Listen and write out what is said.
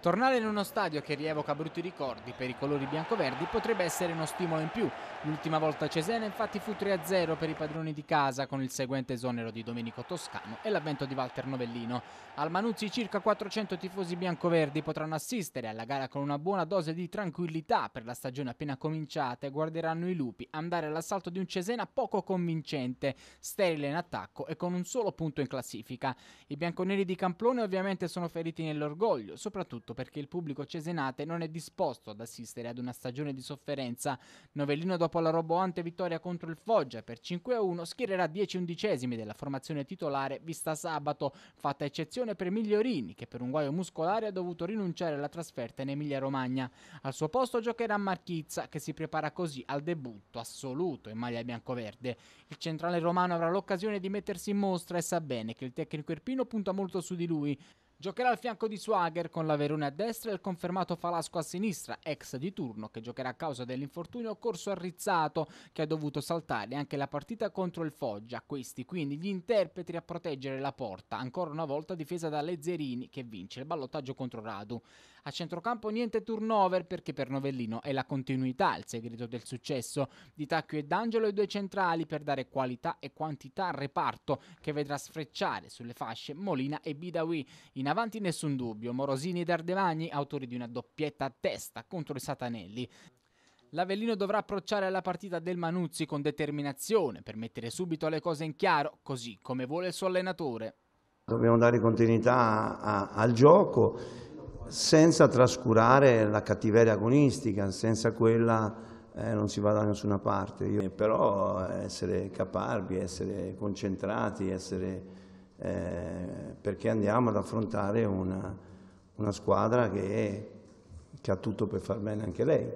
Tornare in uno stadio che rievoca brutti ricordi per i colori biancoverdi potrebbe essere uno stimolo in più. L'ultima volta Cesena infatti fu 3-0 per i padroni di casa con il seguente esonero di Domenico Toscano e l'avvento di Walter Novellino. Al Manuzzi circa 400 tifosi biancoverdi potranno assistere alla gara con una buona dose di tranquillità per la stagione appena cominciata e guarderanno i lupi andare all'assalto di un Cesena poco convincente, sterile in attacco e con un solo punto in classifica. I bianconeri di Camplone ovviamente sono feriti nell'orgoglio, soprattutto fatto perché il pubblico cesenate non è disposto ad assistere ad una stagione di sofferenza. Novellino dopo la roboante vittoria contro il Foggia per 5-1 schiererà 10 undicesimi della formazione titolare vista sabato, fatta eccezione per Migliorini che per un guaio muscolare ha dovuto rinunciare alla trasferta in Emilia Romagna. Al suo posto giocherà Marchizza che si prepara così al debutto assoluto in maglia biancoverde. Il centrale romano avrà l'occasione di mettersi in mostra e sa bene che il tecnico Irpino punta molto su di lui. Giocherà al fianco di Swagger con la Verone a destra e il confermato Falasco a sinistra, ex di turno, che giocherà a causa dell'infortunio corso a Rizzato, che ha dovuto saltare anche la partita contro il Foggia. Questi quindi gli interpreti a proteggere la porta, ancora una volta difesa da Lezzerini, che vince il ballottaggio contro Radu. A centrocampo niente turnover perché per Novellino è la continuità il segreto del successo di Tacchio e D'Angelo e due centrali per dare qualità e quantità al reparto che vedrà sfrecciare sulle fasce Molina e Bidawi. In avanti nessun dubbio, Morosini e Dardevagni, autori di una doppietta a testa contro i Satanelli. L'Avellino dovrà approcciare la partita del Manuzzi con determinazione per mettere subito le cose in chiaro, così come vuole il suo allenatore. Dobbiamo dare continuità a, al gioco senza trascurare la cattiveria agonistica, senza quella eh, non si va da nessuna parte. Io, però essere caparbi, essere concentrati, essere eh, perché andiamo ad affrontare una, una squadra che, che ha tutto per far bene anche lei.